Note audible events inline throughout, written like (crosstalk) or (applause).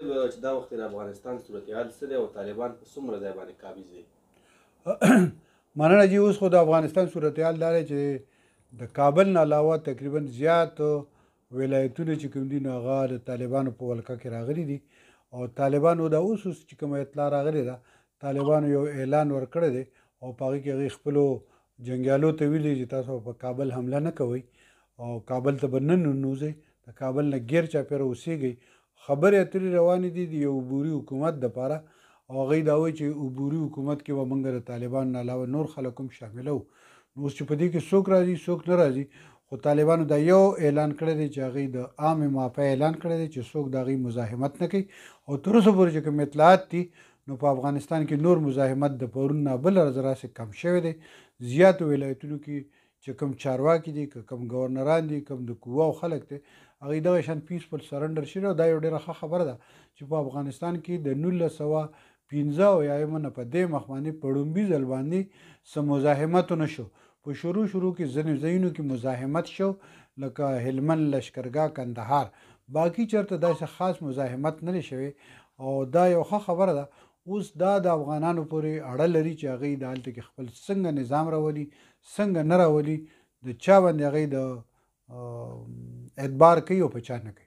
چې دا وخت د افغانستان صورتحال څه دی او طالبان په څومره ځای باندې قابض دي (clears throat) مننه جی اوس خو د افغانستان صورتحال دا دی چې د کابل نه علاوه تقریبا زیات ولایتونه چې کوم دي نو هغه د طالبانو په ولکه کې راغلي دي او طالبانو دا اوس اوس چې کوم اطلاع راغلي ده طالبانو یو اعلان ورکړی دی او په هغه کې هغې خپلو جنګیالو ته ویلي چې تاسو په کابل حمله نه کوئ او کابل ته به نه ننوځئ د کابل نه ګیر چاپېره اوسېږئ خبرې اترې روانې دي د یو عبوري حکومت دپاره او هغوی دا وایي چې عبوري حکومت کې به موږ د طالبان نه علاوه نور خلک هم شامله وو نو اوس چې په دې کې څوک راځي څوک نه راځي خو طالبانو دا یو اعلان کړی دی چې هغوی د عامې معافی اعلان کړی دی چې څوک د هغوی مزاحمت نه کوي او تر اوسه پورې چې کوم اطلاعات دي نو په افغانستان کې نور مزاحمت د پرون نه بل راځي کم شوی دی زیاتو ولایتونو کې چې کم چارواکي دي کم گورنران دي کم د قوا او خلک دي هغه دغه شان پیسفل سرندر شوه دا یو ډیره خبره ده چې په افغانستان کې د 1915 او یایم نه په دې مخمانه پړومبي ځل باندې سم مزاحمت نشو په شروع شروع کې ځینې ځینو کې مزاحمت شو لکه هلمند لشکرګاه کندهار باقی چرته داسې خاص مزاحمت نه شوی او دا یو خبره ده اوس دا د افغانانو پورې اړه لري چې هغه د حالت کې خپل څنګه نظام راولي څنګه نه راولي د چا باندې هغه د اعتبار کوي او په چا نه کوي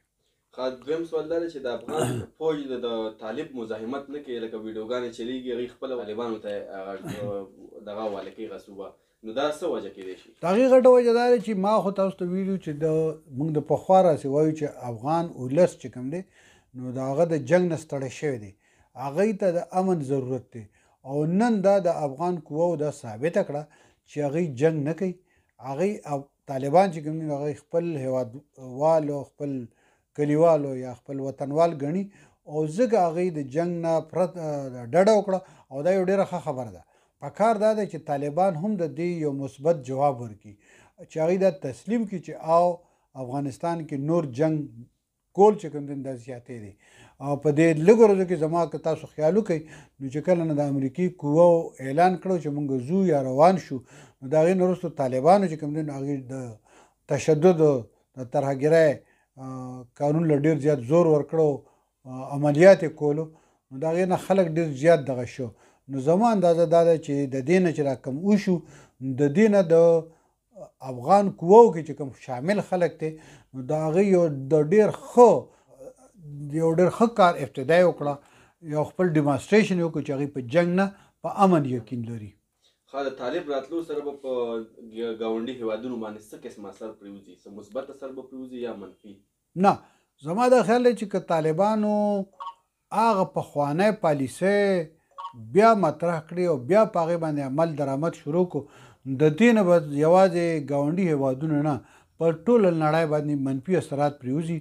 دویم سوال دا چې د افغان (clears throat) فوج د طالب مزاحمت نه کوي لکه ویډیوګانې چلیږي هغوی خپله طالبانو ته دغه والکۍ غصوبه نو دا څه وجه کېدای شي د هغې غټه وجه دا چې ما خو تاسو ته ویلو چې د موږ د پخوا راسې وایو چې افغان ولس چې کوم دی نو د هغه د جنګ نه ستړی شوی دی هغې ته د امن ضرورت دی او نن دا د افغان قواو دا ثابته کړه چې هغې جنګ نه کوي هغې طالبان چې کوم هغه خپل هوادوالو خپل کلیوالو یا خپل وطنوال غني او زګ هغه د جنگ نه پرت ډډه وکړه او دا یو ډیره خبره ده په کار دا ده چې طالبان هم د دې یو مثبت جواب ورکړي چې هغه د تسلیم کې چې او افغانستان کې نور جنگ کول چې کوم دین د زیاتې دي او په دې لګو ورځو کې زما که تاسو خیال وکړئ نو چې کله نه د امریکای قوه اعلان کړو چې موږ زو یا روان شو نو دا غي نورستو طالبانو چې کوم دین هغه د تشدد د ترهګرای قانون لډیر زیات زور ورکړو عملیات کولو نو دا غي نه خلک ډیر زیات دغه شو نو زما اندازه دا ده چې د دین چې راکم وشو د دینه د افغان قوو کې چې کوم شامل خلک ته دا غي یو د ډیر خو یو ډیر ښه کار ابتدا وکړه یو خپل ډیمونستریشن یو چې هغه په جنگ نه په امن یقین لري خا د طالب راتلو سره په گاونډي هوادونو باندې څه قسم اثر پریوزي څه مثبت اثر به پریوزي یا منفي نه زما د خیال چې ک طالبانو هغه په خوانه پالیسه بیا مطرح کړی او بیا پاغه باندې عمل درآمد شروع کو د دې نه به یوازې ګاونډي هیوادونه نه پر ټول نړۍ باندې منفي اثرات پریوزي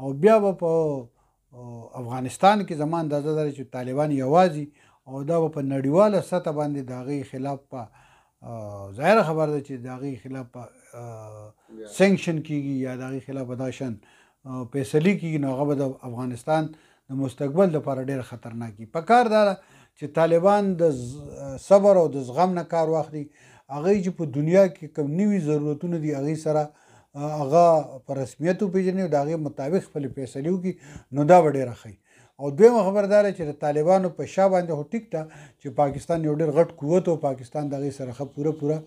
او بیا به په افغانستان کې زمان د زده چې طالبان یوازې او دا په نړیواله سطح باندې داغي خلاف په ظاهر خبر ده چې داغي خلاف سنکشن کیږي یا داغي خلاف داشن فیصله کیږي نو هغه به د افغانستان د مستقبل لپاره ډیر خطرناکي په کار ده چې طالبان د صبر او د زغم نه کار واخلي هغه چې په دنیا کې کوم نوي ضرورتونه دي هغه سره هغه پر رسمیت پیژني او د هغه مطابق خپل فیصله وکړي نو دا وړي راخی او دویم خبردار چې د طالبانو په شا باندې هو ټیک ته چې پاکستان یو ډېر غټ قوت او پاکستان دغه سره خپ پوره پوره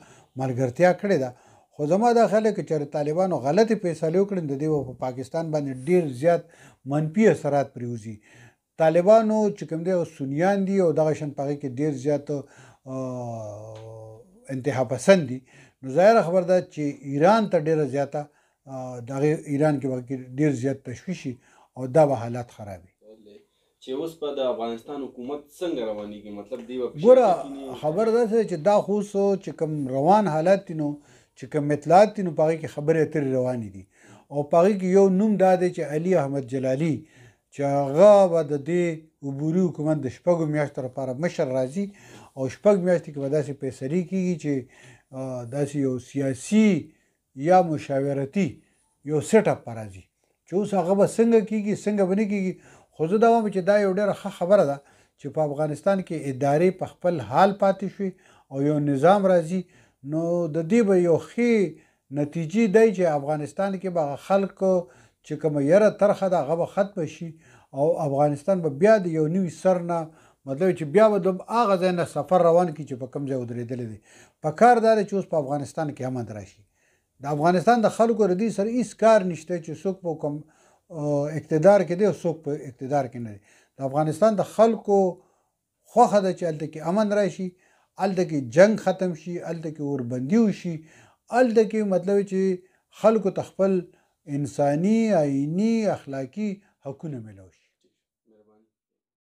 ملګرتیا کړې ده خو زما دا خلک چې طالبانو غلطي فیصله وکړي د دې په پاکستان باندې ډېر زیات منفي اثرات پریوزي طالبانو چې کوم دي سنیان دي او دغه شن پغې کې ډېر زیات انتها پسند دي نو ظاهر خبر ده چې ایران ته ډیره زیاته دغه ایران کې بلکې ډیر زیات تشویشي او دا به حالات خرابي چې اوس په د افغانستان حکومت څنګه روانيږي مطلب دی ګوره خبر ده چې دا خو سو چې کوم روان حالات دي نو چې کوم اطلاعات دي نو پاره کې خبره تر روانې دي او پاره کې یو نوم دا دی چې علي احمد جلالي چې هغه د دې عبوري حکومت د شپږو میاشتو لپاره مشر راځي او شپږ میاشتې کې به داسې فیصلې کیږي چې داسې یو سیاسي یا مشاورتي یو سیټ اپ راځي چې اوس هغه به څنګه کیږي څنګه بنې کیږي خو زه دا وایم چې دا یو ډېره ښه خبره ده چې په افغانستان کې ادارې په خپل حال پاتې شي او یو نظام راځي نو د دې به یو ښې نتیجې دی چې افغانستان کې به خلکو چې کومه یره ترخه ده هغه به ختم شي او افغانستان به بیا د یو نوي سر نه مطلب چې بیا به د هغه ځای نه سفر روان کی چې په کم ځای ودرېدل دي په کار دار چې اوس په افغانستان کې هم دراشي د افغانستان د خلکو ردی سره هیڅ کار نشته چې څوک په کم اقتدار کې دی او څوک په اقتدار کې نه دی د افغانستان د خلکو خوخه ده چې الته کې امن راشي الته کې جنگ ختم شي الته کې اوربندي وشي الته کې مطلب چې خلکو تخپل انساني آئینی اخلاقی حقونه ملو شي